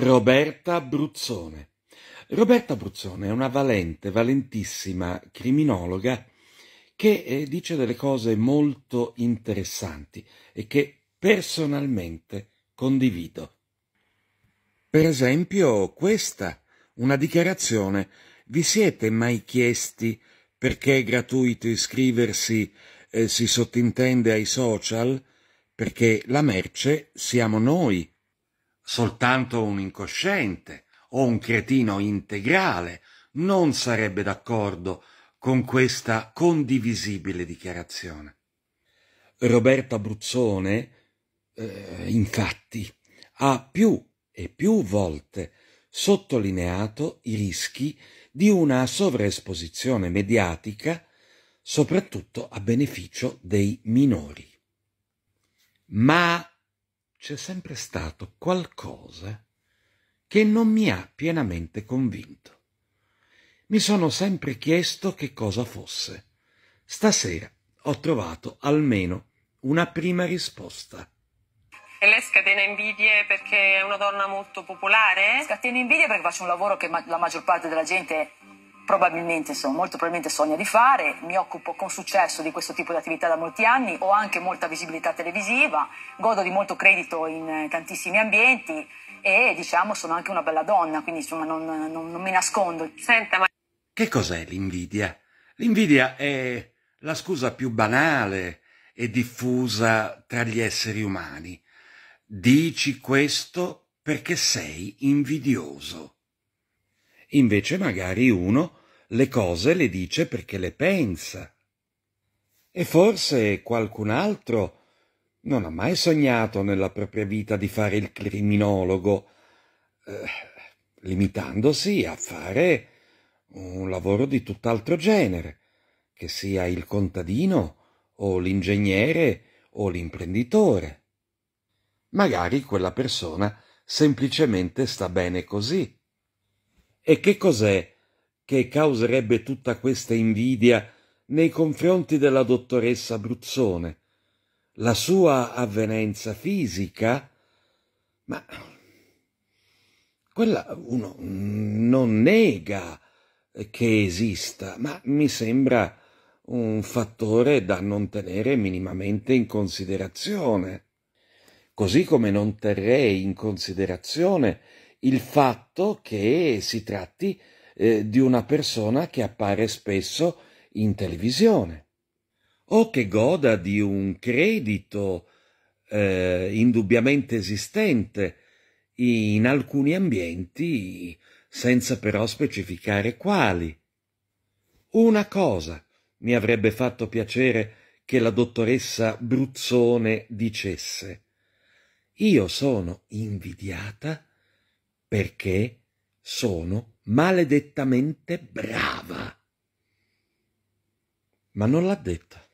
Roberta Bruzzone. Roberta Bruzzone è una valente, valentissima criminologa che eh, dice delle cose molto interessanti e che personalmente condivido. Per esempio questa, una dichiarazione. Vi siete mai chiesti perché è gratuito iscriversi, eh, si sottintende ai social? Perché la merce siamo noi Soltanto un incosciente o un cretino integrale non sarebbe d'accordo con questa condivisibile dichiarazione. Roberta Bruzzone, eh, infatti, ha più e più volte sottolineato i rischi di una sovraesposizione mediatica, soprattutto a beneficio dei minori. Ma c'è sempre stato qualcosa che non mi ha pienamente convinto. Mi sono sempre chiesto che cosa fosse. Stasera ho trovato almeno una prima risposta. E lei scatena invidie perché è una donna molto popolare? Scatena invidie perché faccio un lavoro che ma- la maggior parte della gente probabilmente, so, molto probabilmente sogna di fare, mi occupo con successo di questo tipo di attività da molti anni, ho anche molta visibilità televisiva, godo di molto credito in eh, tantissimi ambienti e diciamo sono anche una bella donna, quindi insomma non, non, non mi nascondo. Senta, ma... Che cos'è l'invidia? L'invidia è la scusa più banale e diffusa tra gli esseri umani. Dici questo perché sei invidioso. Invece magari uno le cose le dice perché le pensa. E forse qualcun altro non ha mai sognato nella propria vita di fare il criminologo, eh, limitandosi a fare un lavoro di tutt'altro genere, che sia il contadino o l'ingegnere o l'imprenditore. Magari quella persona semplicemente sta bene così e che cos'è che causerebbe tutta questa invidia nei confronti della dottoressa Bruzzone? La sua avvenenza fisica? Ma quella uno non nega che esista, ma mi sembra un fattore da non tenere minimamente in considerazione. Così come non terrei in considerazione il fatto che si tratti eh, di una persona che appare spesso in televisione o che goda di un credito eh, indubbiamente esistente in alcuni ambienti, senza però specificare quali. Una cosa mi avrebbe fatto piacere che la dottoressa Bruzzone dicesse. Io sono invidiata perché sono maledettamente brava. Ma non l'ha detta.